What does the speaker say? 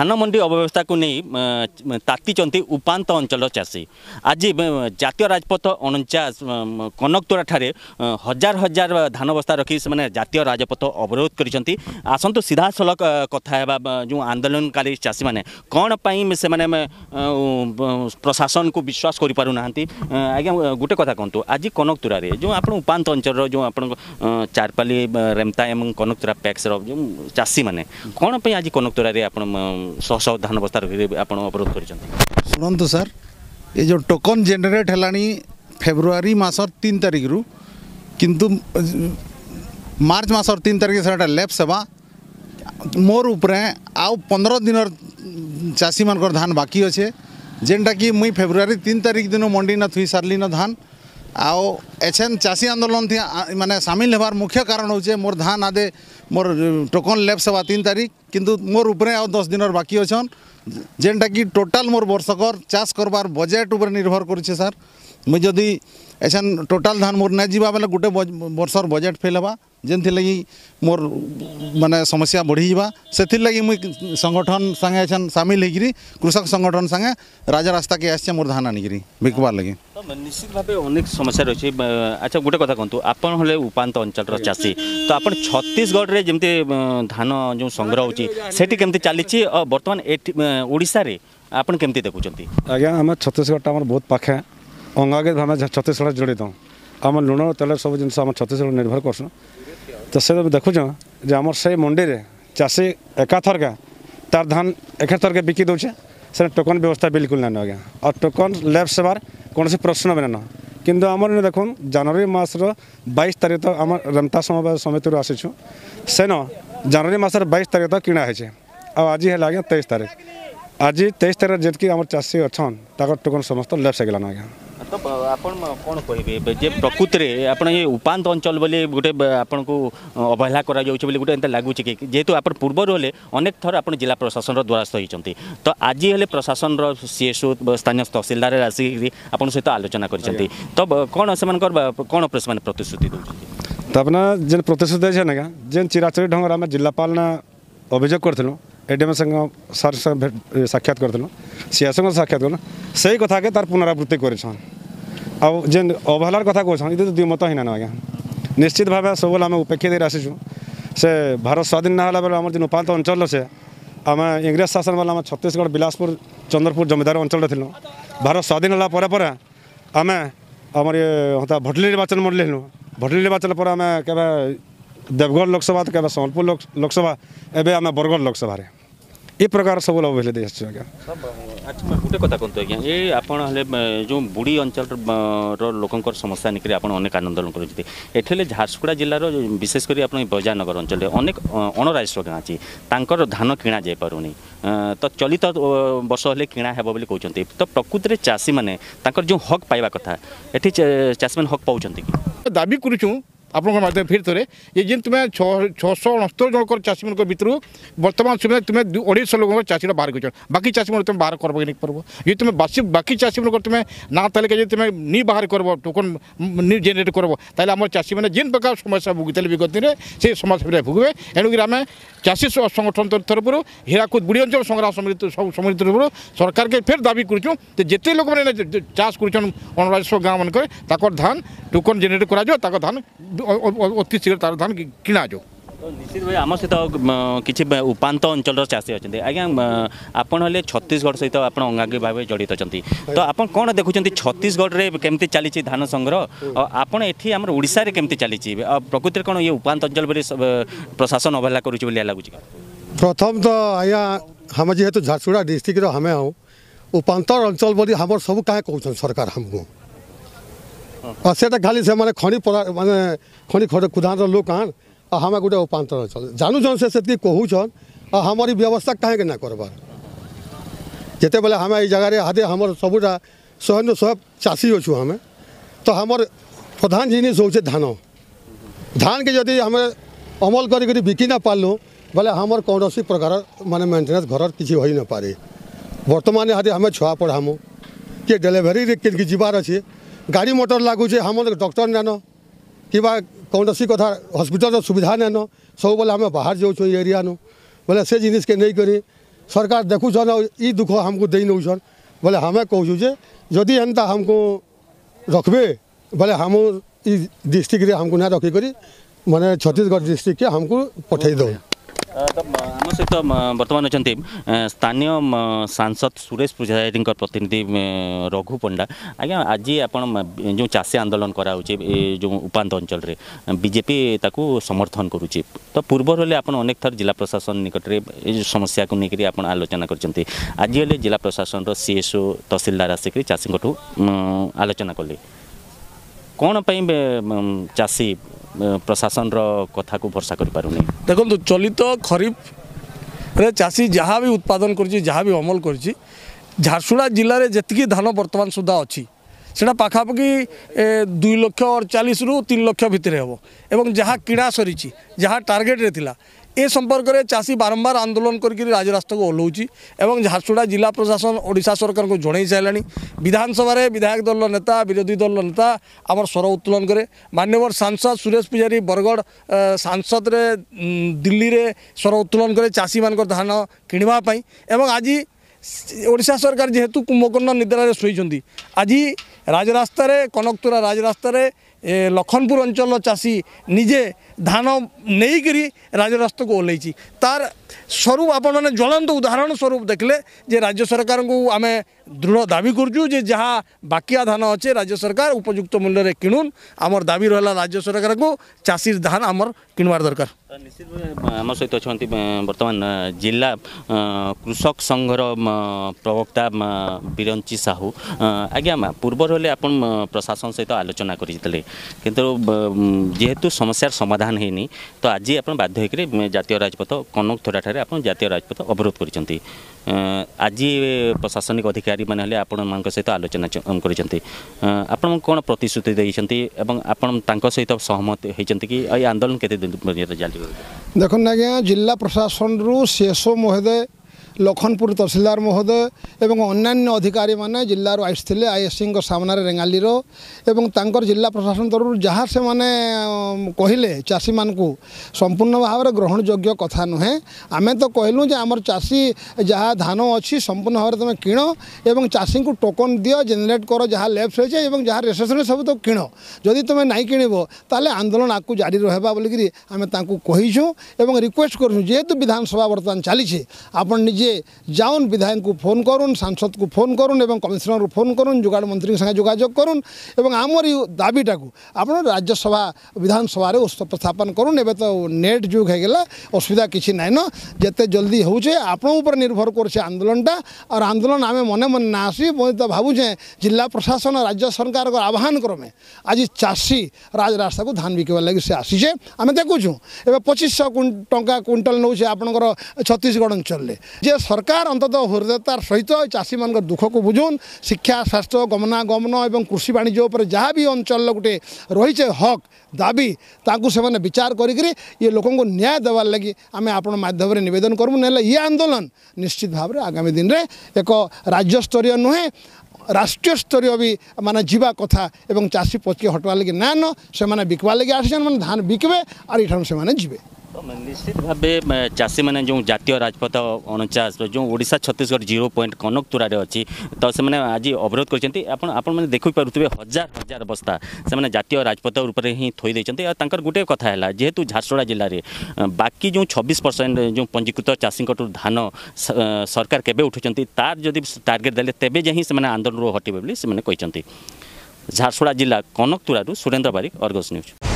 ଧାନ ମଣ୍ଡି ଅବ୍ୟବସ୍ଥାକୁ ନେଇ ତାତିଛନ୍ତି ଉପାନ୍ତ ଅଞ୍ଚଳର ଚାଷୀ ଆଜି ଜାତୀୟ ରାଜପଥ ଅଣଚାଶ କନକତୋରାଠାରେ ହଜାର ହଜାର ଧାନ ବସ୍ତା ରଖି ସେମାନେ ଜାତୀୟ ରାଜପଥ ଅବରୋଧ କରିଛନ୍ତି ଆସନ୍ତୁ ସିଧାସଳଖ କଥା ହେବା ଯେଉଁ ଆନ୍ଦୋଳନକାରୀ ଚାଷୀମାନେ କ'ଣ ପାଇଁ ସେମାନେ ପ୍ରଶାସନକୁ ବିଶ୍ୱାସ କରିପାରୁନାହାନ୍ତି ଆଜ୍ଞା ଗୋଟେ କଥା କୁହନ୍ତୁ ଆଜି କନକତୁରାରେ ଯେଉଁ ଆପଣ ଉପାନ୍ତ ଅଞ୍ଚଳର ଯେଉଁ ଆପଣଙ୍କ ଚାରପାଲି ରେମତା ଏବଂ କନକତୁରା ପ୍ୟାକ୍ସର ଯେଉଁ ଚାଷୀମାନେ କ'ଣ ପାଇଁ ଆଜି କନକତୁରାରେ ଆପଣ ଶହ ଶହ ଧାନ ବସ୍ତା ରଖି ଆପଣ ଅବରୋଧ କରିଛନ୍ତି ଶୁଣନ୍ତୁ ସାର୍ ଏ ଯେଉଁ ଟୋକନ୍ ଜେନେରେଟ୍ ହେଲାଣି ଫେବୃଆରୀ ମାସ ତିନି ତାରିଖରୁ କିନ୍ତୁ ମାର୍ଚ୍ଚ ମାସର ତିନି ତାରିଖ ସେଟା ଲେପ୍ସ ହେବା ମୋର ଉପରେ ଆଉ ପନ୍ଦର ଦିନର ଚାଷୀମାନଙ୍କର ଧାନ ବାକି ଅଛେ ଯେନ୍ଟାକି ମୁଇଁ ଫେବୃଆରୀ ତିନି ତାରିଖ ଦିନ ମଣ୍ଡିନ ଥୁଇ ସାରିଲିନ ଧାନ ଆଉ ଏଛେନ୍ ଚାଷୀ ଆନ୍ଦୋଳନ ମାନେ ସାମିଲ ହେବାର ମୁଖ୍ୟ କାରଣ ହେଉଛେ ମୋର ଧାନ ଆଦେ ମୋର ଟୋକନ ଲେପ୍ସ ହେବା ତିନି ତାରିଖ କିନ୍ତୁ ମୋର ଉପରେ ଆଉ ଦଶ ଦିନର ବାକି ଅଛନ୍ ଯେନ୍ଟାକି ଟୋଟାଲ ମୋର ବର୍ଷକର ଚାଷ କରବାର ବଜେଟ୍ ଉପରେ ନିର୍ଭର କରୁଛେ ସାର୍ ମୁଇଁ ଯଦି ଏଛେନ୍ ଟୋଟାଲ ଧାନ ମୋର ନାଇଁ ଯିବା ବେଲେ ଗୋଟେ ବର୍ଷର ବଜେଟ୍ ଫେଲ୍ ହେବା ଯେନ୍ଥିର୍ଲାଗି ମୋର୍ ମାନେ ସମସ୍ୟା ବଢ଼ିଯିବା ସେଥିର୍ଲାଗି ମୁଇଁ ସଂଗଠନ ସାଙ୍ଗେ ଏଛେନ୍ ସାମିଲ ହେଇକିରି କୃଷକ ସଂଗଠନ ସାଙ୍ଗେ ରାଜା ରାସ୍ତାକେ ଆସିଛେ ମୋର୍ ଧାନ ଆଣିକିରି ବିକବାର୍ ଲାଗି ନିଶ୍ଚିତ ଭାବେ ଅନେକ ସମସ୍ୟା ରହିଛି ଆଚ୍ଛା ଗୋଟେ କଥା କୁହନ୍ତୁ ଆପଣ ହେଲେ ଉପାନ୍ତ ଅଞ୍ଚଳର ଚାଷୀ ତ ଆପଣ ଛତିଶଗଡ଼ରେ ଯେମିତି ଧାନ ଯେଉଁ ସଂଗ୍ରହ ହେଉଛି ସେଠି କେମିତି ଚାଲିଛି ବର୍ତ୍ତମାନ ଏଠି ଓଡ଼ିଶାରେ ଆପଣ କେମିତି ଦେଖୁଛନ୍ତି ଆଜ୍ଞା ଆମେ ଛତିଶଗଡ଼ଟା ଆମର ବହୁତ ପାଖେ ଅଙ୍ଗାଗେ ଆମେ ଛତିଶଗଡ଼ ଯୋଡ଼ି ଦଉ ଆମ ଲୁଣ ତେଲ ସବୁ ଜିନିଷ ଆମ ଛତିଶଗଡ଼ ନିର୍ଭର କରୁଛୁ ତ ସେ ଦେଖୁଛୁଁ ଯେ ଆମର ସେଇ ମଣ୍ଡିରେ ଚାଷୀ ଏକାଥରକା ତାର ଧାନ ଏକାଥରକେ ବିକି ଦେଉଛେ ସେଟା ଟୋକନ ବ୍ୟବସ୍ଥା ବିଲକୁଲ ନାଇଁନ ଆଜ୍ଞା ଆଉ ଟୋକନ ଲେଫ୍ଟ ସେବାର କୌଣସି ପ୍ରଶ୍ନ ବି ନାଇଁନ କିନ୍ତୁ ଆମର ଇନେ ଦେଖୁନ୍ ଜାନୁଆରୀ ମାସର ବାଇଶ ତାରିଖ ତ ଆମ ରେମତା ସମବାୟ ସମିତିରୁ ଆସିଛୁ ସେନ ଜାନୁଆରୀ ମାସର ବାଇଶ ତାରିଖ ତ କିଣା ହେଇଛେ ଆଉ ଆଜି ହେଲା ଆଜ୍ଞା ତେଇଶ ତାରିଖ ଆଜି ତେଇଶ ତାରିଖ ଯେତିକି ଆମର ଚାଷୀ ଅଛନ୍ ତାଙ୍କର ଟୋକନ ସମସ୍ତ ଲେଫ୍ଟ ହେଇଗଲାନ ଆଜ୍ଞା ତ ଆପଣ କ'ଣ କହିବେ ଯେ ପ୍ରକୃତିରେ ଆପଣ ଏ ଉପାନ୍ତ ଅଞ୍ଚଳ ବୋଲି ଗୋଟେ ଆପଣଙ୍କୁ ଅବହେଳା କରାଯାଉଛି ବୋଲି ଗୋଟେ ଏନ୍ତା ଲାଗୁଛି କି ଯେହେତୁ ଆପଣ ପୂର୍ବରୁ ହେଲେ ଅନେକ ଥର ଆପଣ ଜିଲ୍ଲା ପ୍ରଶାସନର ଦ୍ୱାରସ୍ଥ ହୋଇଛନ୍ତି ତ ଆଜି ହେଲେ ପ୍ରଶାସନର ସିଏସ୍ଓ ସ୍ଥାନୀୟ ତହସିଲଦାର ଆସିକିରି ଆପଣଙ୍କ ସହିତ ଆଲୋଚନା କରିଛନ୍ତି ତ କ'ଣ ସେମାନଙ୍କର କ'ଣ ସେମାନେ ପ୍ରତିଶ୍ରୁତି ଦେଉଛନ୍ତି ତାପରେ ଯେନ୍ ପ୍ରତିଶ୍ରୁତି ଦେଇଛେ ନା ଯେନ୍ ଚିରାଚରି ଢଙ୍ଗରେ ଆମେ ଜିଲ୍ଲାପାଳନା ଅଭିଯୋଗ କରିଥିଲୁ এডিএম সঙ্গে স্যার সাক্ষাৎ করতেন সিআর সঙ্গে সাক্ষাৎ করলেন সেই কথাকে তার পুনরাবৃত্তি করেছেন ଆଉ ଯେନ୍ ଅବହେଳାର କଥା କହୁଛନ୍ ଇତି ଦୁଇ ମତ ହେଇନାନ ଆଜ୍ଞା ନିଶ୍ଚିତ ଭାବେ ସବୁବେଳେ ଆମେ ଉପେକ୍ଷା ଦେଇ ଆସିଛୁ ସେ ଭାରତ ସ୍ୱାଧୀନ ନା ହେଲା ବେଳେ ଆମର ଯେନ୍ ଉପାନ୍ତ ଅଞ୍ଚଳର ସେ ଆମେ ଇଂରେଜ ଶାସନ ବେଲେ ଆମେ ଛତିଶଗଡ଼ ବିଳାସପୁର ଚନ୍ଦ୍ରପୁର ଜମିଦାର ଅଞ୍ଚଳରେ ଥିଲୁ ଭାରତ ସ୍ୱାଧୀନ ହେଲା ପରେ ପରେ ଆମେ ଆମର ଇଏ ହତା ଭଟଲି ନିର୍ବାଚନ ମଣ୍ଡଳୀ ହେଲୁ ଭଟଲି ନିର୍ବାଚନ ପରେ ଆମେ କେବେ ଦେବଗଡ଼ ଲୋକସଭା ତ କେବେ ସମ୍ବଲପୁର ଲୋକସଭା ଏବେ ଆମେ ବରଗଡ଼ ଲୋକସଭାରେ ଏ ପ୍ରକାର ସବୁ ଅବହେଳା ଦେଇ ଆସିଛୁ ଆଜ୍ଞା ଆଚ୍ଛା ଗୋଟେ କଥା କୁହନ୍ତୁ ଆଜ୍ଞା ଏ ଆପଣ ହେଲେ ଯେଉଁ ବୁଡ଼ି ଅଞ୍ଚଳର ଲୋକଙ୍କର ସମସ୍ୟା ନେଇକରି ଆପଣ ଅନେକ ଆନ୍ଦୋଳନ କରୁଛନ୍ତି ଏଠି ହେଲେ ଝାରସୁଗୁଡ଼ା ଜିଲ୍ଲାର ବିଶେଷ କରି ଆପଣ ବଜାରନଗର ଅଞ୍ଚଳରେ ଅନେକ ଅଣରାଜସ୍ୱ ଗାଁ ଅଛି ତାଙ୍କର ଧାନ କିଣା ଯାଇପାରୁନି ତ ଚଳିତ ବର୍ଷ ହେଲେ କିଣା ହେବ ବୋଲି କହୁଛନ୍ତି ତ ପ୍ରକୃତିରେ ଚାଷୀମାନେ ତାଙ୍କର ଯେଉଁ ହକ୍ ପାଇବା କଥା ଏଠି ଚାଷୀମାନେ ହକ୍ ପାଉଛନ୍ତି ଦାବି କରୁଛୁ ଆପଣଙ୍କ ମାଧ୍ୟମ ଫେରି ଥରେ ଏ ଯେନ୍ ତୁମେ ଛଅଶହ ଅଣସ୍ତର ଜଣଙ୍କର ଚାଷୀମାନଙ୍କ ଭିତରୁ ବର୍ତ୍ତମାନ ସୁବିଧା ତୁମେ ଅଢ଼େଇଶହ ଲୋକଙ୍କର ଚାଷୀଟା ବାହାର କରିଛ ବାକି ଚାଷୀମାନଙ୍କୁ ତୁମେ ବାହାର କରବ କି ନାଇଁ ପାରବ ଯଦି ତୁମେ ବାସି ବାକି ଚାଷୀମାନଙ୍କର ତୁମେ ନା ତାଲିକା ଯଦି ତୁମେ ନି ବାହାର କରବ ଟୋକନ୍ ନି ଜେନେରେଟ୍ କରବ ତାହେଲେ ଆମର ଚାଷୀମାନେ ଯେନ୍ ପ୍ରକାର ସମସ୍ୟା ଭୋଗିଥିଲେ ବିଗତରେ ସେ ସମସ୍ୟାରେ ଭୋଗିବେ ଏଣୁକରି ଆମେ ଚାଷୀ ସଂଗଠନ ତରଫରୁ ହୀରାକୁଦ ବୁଢ଼ୀ ଅଞ୍ଚଳ ସଂଗ୍ରାମ ସମିତି ସମିତି ତରଫରୁ ସରକାରକେ ଫେର୍ ଦାବି କରୁଛୁ ଯେ ଯେତେ ଲୋକମାନେ ଚାଷ କରୁଛନ୍ ଅଣରାଜସ୍ୱ ଗାଁମାନଙ୍କରେ ତାଙ୍କର ଧାନ ଟୋକନ୍ ଜେନେରେଟ୍ କରାଯିବ ତାଙ୍କ ଧାନ ଅତି ଶୀଘ୍ର ତାର ଧାନ କିଣାଯାଉ ନିଶ୍ଚିତ ଭାବେ ଆମ ସହିତ କିଛି ଉପାନ୍ତ ଅଞ୍ଚଳର ଚାଷୀ ଅଛନ୍ତି ଆଜ୍ଞା ଆପଣ ହେଲେ ଛତିଶଗଡ଼ ସହିତ ଆପଣ ଅଙ୍ଗାଙ୍ଗୀ ଭାବେ ଜଡ଼ିତ ଅଛନ୍ତି ତ ଆପଣ କ'ଣ ଦେଖୁଛନ୍ତି ଛତିଶଗଡ଼ରେ କେମିତି ଚାଲିଛି ଧାନ ସଂଗ୍ରହ ଆପଣ ଏଠି ଆମର ଓଡ଼ିଶାରେ କେମିତି ଚାଲିଛି ପ୍ରକୃତିରେ କ'ଣ ଇଏ ଉପାନ୍ତ ଅଞ୍ଚଳ ବୋଲି ପ୍ରଶାସନ ଅବହେଳା କରୁଛି ବୋଲି ଲାଗୁଛି ପ୍ରଥମ ତ ଆଜ୍ଞା ଆମେ ଯେହେତୁ ଝାରସୁଗୁଡ଼ା ଡିଷ୍ଟ୍ରିକ୍ଟର ଆମେ ଆଉ ଉପାନ୍ତ ଅଞ୍ଚଳ ବୋଲି ଆମର ସବୁ କାଁ କହୁଛନ୍ତି ସରକାର ଆମକୁ हाँ। से खाली से मैंने खनि पदार मान खनि खुदांत लोक आन आम गोटे उपात जानुन से कहछन आ हमारी व्यवस्था कहीं ना करवा जिते बेले आम ये हादे हम सब शहे नु शह चाषी अच्छू आम तो हमर प्रधान जिनिस हूँ धान धान के जदि हमें अमल कर पार्लु बोले हमर कौन प्रकार मान मेन्टेनान्स घर किसी हो न पारे बर्तमान यहाँ हमें छुआ पढ़ामू कि डेलीवरी जीवार अच्छे ଗାଡ଼ି ମଟର ଲାଗୁଛେ ଆମର ଡକ୍ଟର ନାଇଁନ କିମ୍ବା କୌଣସି କଥା ହସ୍ପିଟାଲର ସୁବିଧା ନାଇଁନ ସବୁବେଳେ ଆମେ ବାହାର ଯାଉଛୁ ଏଇ ଏରିଆନୁ ବୋଲେ ସେ ଜିନିଷକେ ନେଇକରି ସରକାର ଦେଖୁଛନ୍ ଆଉ ଇ ଦୁଃଖ ଆମକୁ ଦେଇ ନେଉଛନ୍ ବୋଲେ ଆମେ କହୁଛୁ ଯେ ଯଦି ଏନ୍ତା ଆମକୁ ରଖବେ ବୋଲେ ଆମ ଇ ଡିଷ୍ଟ୍ରିକ୍ଟରେ ଆମକୁ ନା ରଖିକରି ମାନେ ଛତିଶଗଡ଼ ଡିଷ୍ଟ୍ରିକ୍ଟକେ ଆମକୁ ପଠାଇ ଦେଉ ଆମ ସହିତ ବର୍ତ୍ତମାନ ଅଛନ୍ତି ସ୍ଥାନୀୟ ସାଂସଦ ସୁରେଶ ପୂଜାରୀଙ୍କ ପ୍ରତିନିଧି ରଘୁ ପଣ୍ଡା ଆଜ୍ଞା ଆଜି ଆପଣ ଯେଉଁ ଚାଷୀ ଆନ୍ଦୋଳନ କରାହେଉଛି ଏ ଯେଉଁ ଉପାନ୍ତ ଅଞ୍ଚଳରେ ବିଜେପି ତାକୁ ସମର୍ଥନ କରୁଛି ତ ପୂର୍ବରୁ ହେଲେ ଆପଣ ଅନେକ ଥର ଜିଲ୍ଲା ପ୍ରଶାସନ ନିକଟରେ ଏ ଯେଉଁ ସମସ୍ୟାକୁ ନେଇକରି ଆପଣ ଆଲୋଚନା କରିଛନ୍ତି ଆଜି ହେଲେ ଜିଲ୍ଲା ପ୍ରଶାସନର ସିଏସ୍ଓ ତହସିଲଦାର ଆସିକରି ଚାଷୀଙ୍କଠୁ ଆଲୋଚନା କଲେ କ'ଣ ପାଇଁ ଚାଷୀ ପ୍ରଶାସନର କଥାକୁ ଭରସା କରିପାରୁନି ଦେଖନ୍ତୁ ଚଳିତ ଖରିଫରେ ଚାଷୀ ଯାହା ବି ଉତ୍ପାଦନ କରିଛି ଯାହା ବି ଅମଲ କରିଛି ଝାରସୁଗୁଡ଼ା ଜିଲ୍ଲାରେ ଯେତିକି ଧାନ ବର୍ତ୍ତମାନ ସୁଦ୍ଧା ଅଛି সেটা পাখাপাখি দুই লক্ষ চালিশ রু তিন লক্ষ ভিতরে হব এবং যা কিনা সরিছি যা টার্গেটরে লা এ সম্পর্কে চাষী বারম্বার আন্দোলন করি রাজরাস্তাকে ওহ্লাউছি এবং ঝারসুগুড়া জেলা প্রশাসন ওড়শা সরকার জনাই সারে বিধানসভায় বিধায়ক দল নেতা বিরোধী দল নেতা আমার স্বর উত্তোলন করে মান্যবর সাংসদ সুরেশ পূজারি বরগড় সাংসদরে দিল্লিরে স্বর উত্তোলন করে চাষী মান ধান কিণবা এবং আজি ওড়শা সরকার যেহেতু কুম্ভকর্ণ নিদ্রায় শুয়েছেন ଆଜି ରାଜରାସ୍ତାରେ কনকতুরা রাজরাস্তায় লক্ষণপুর অঞ্চল চাষী নিজে ধান ନେଇକରି ରାଜରାସ୍ତାକୁ ଓହ୍ଲେଇଛି ତାର ସ୍ୱରୂପ ଆପଣମାନେ ଜ୍ୱଳନ୍ତ ଉଦାହରଣ ସ୍ୱରୂପ ଦେଖିଲେ ଯେ ରାଜ୍ୟ ସରକାରଙ୍କୁ ଆମେ দৃঢ় দাবি করছু যে যা বাকিয়া ধান অছে রাজ্য সরকার উপযুক্ত মূল্যরে কিণুন আমার দাবি রহলা রাজ্য সরকারকে চাষীর ধান আমার কিণবার দরকার ଆମ ସହିତ ଅଛନ୍ତି ବର୍ତ୍ତମାନ ଜିଲ୍ଲା କୃଷକ ସଂଘର ପ୍ରବକ୍ତା ବିରଞ୍ଚି ସାହୁ ଆଜ୍ଞା ମା ପୂର୍ବରୁ ହେଲେ ଆପଣ ପ୍ରଶାସନ ସହିତ ଆଲୋଚନା କରିଥିଲେ କିନ୍ତୁ ଯେହେତୁ ସମସ୍ୟାର ସମାଧାନ ହେଇନି ତ ଆଜି ଆପଣ ବାଧ୍ୟ ହେଇକରି ଜାତୀୟ ରାଜପଥ କନକଥୋରାଠାରେ ଆପଣ ଜାତୀୟ ରାଜପଥ ଅବରୋଧ କରିଛନ୍ତି ଆଜି ପ୍ରଶାସନିକ ଅଧିକାରୀ ମାନେ ହେଲେ ଆପଣମାନଙ୍କ ସହିତ ଆଲୋଚନା କରିଛନ୍ତି ଆପଣଙ୍କୁ କ'ଣ ପ୍ରତିଶ୍ରୁତି ଦେଇଛନ୍ତି ଏବଂ ଆପଣ ତାଙ୍କ ସହିତ ସହମତ ହେଇଛନ୍ତି କି ଏଇ ଆନ୍ଦୋଳନ କେତେ ଦିନ ପର୍ଯ୍ୟନ୍ତ ଚାଲିବ ଦେଖନ୍ତୁ ଆଜ୍ଞା ଜିଲ୍ଲା ପ୍ରଶାସନରୁ ସି ଏସ୍ ମହୋଦୟ লক্ষণপুর তহসিলদার মহোদয় এবং অন্যান্য অধিকারী মানে জেলার আসলে আইএসসি সামনে রেঙ্গালির এবং তাঁর জেলা প্রশাসন তরফ যা সে কহিলে চাষী মানুষ সম্পূর্ণ ভাবে গ্রহণযোগ্য কথা নুহে আমি তো কহিলু যে আমার চাষী যা ধান অপূর্ণ ভাবে তুমি কিণ এবং চাষী টোকন দিও জেনেট কর যা লেফ্ট হয়েছে এবং যা রেসেসন সব তো কিণ যদি তুমি নাই কিণব তাহলে আন্দোলন আগু জারি রহবা বলি আমি তাঁকু কহিছু এবং রিকোয়েস্ট করছু যেহেতু বিধানসভা বর্তমান চালছে আপনার নিজে ଯିଏ ଯାଉନ୍ ବିଧାୟକଙ୍କୁ ଫୋନ୍ କରୁନ୍ ସାଂସଦକୁ ଫୋନ୍ କରୁନ୍ ଏବଂ କମିଶନରକୁ ଫୋନ୍ କରୁନ୍ ଯୋଗାଣ ମନ୍ତ୍ରୀଙ୍କ ସାଙ୍ଗେ ଯୋଗାଯୋଗ କରୁନ୍ ଏବଂ ଆମରି ଦାବିଟାକୁ ଆପଣ ରାଜ୍ୟସଭା ବିଧାନସଭାରେ ଉପସ୍ଥାପନ করুন এবে তো নেট যুগ হয়ে গেলা অসুবিধা কিছু নাই ন যেতে জলদি হচ্ছে আপনার উপরে নির্ভর করছে আন্দোলনটা আর আন্দোলন আমি মনে মনে না আসি মই তো ভাবুছে জেলা প্রশাসন রাজ্য সরকার আহ্বান ক্রমে আজ চাষী রাজরাস্তা ধান বিকবার লাগে সে আসিছে আমি দেখুছু এবার পঁচিশশো টঙ্কা কুইন্টাল নেছে আপনার ছত্তিশগড় অঞ্চলের যে সরকার অন্তত হৃদয়তার সহিত চাষী মান দুঃখ বুঝুন শিক্ষা স্বাস্থ্য গমনাগমন এবং কৃষি বাণিজ্য উপরে যা বি অঞ্চল গোটে রয়েছে হক দাবি তাকে সে বিচার করি ইয়ে লোক ন্যায় দেওয়ার লাগে আমি আপনার মাধ্যমে নিবেদন করবু নহলে ইয়ে আন্দোলন নিশ্চিত ভাবে আগামী দিনে এক রাজ্যস্তরীয় নুহে রাষ্ট্রীয় স্তরীয় বি মানে যা কথা এবং চাষী পচকে হটবার লাগে না ন সে বিকবার লাগে আসছেন মানে ধান বিকবে আর এখানে সে যাবে निश्चित भाव चाषी मैंने जो जितियों राजपथ अणचाश जो ओडा छत्तीशगढ़ जीरो पॉइंट कनकतुरार अच्छी तो से आज अवरोध कर देखिपे हजार हजार बस्ता से जितियों राजपथ रूप से ही थोदे गोटे कथा है जेहेतु झारसुगुड़ा जिले बाकी जो छब्बीस परसेंट जो पंजीकृत चाषी धान सरकार के उठुं तार जब टार्गेट दे तेज से आंदोलन हटे बोली से झारसुगुड़ा जिला कनकतुरु सुरेन्द्र बारिक अर्गस न्यूज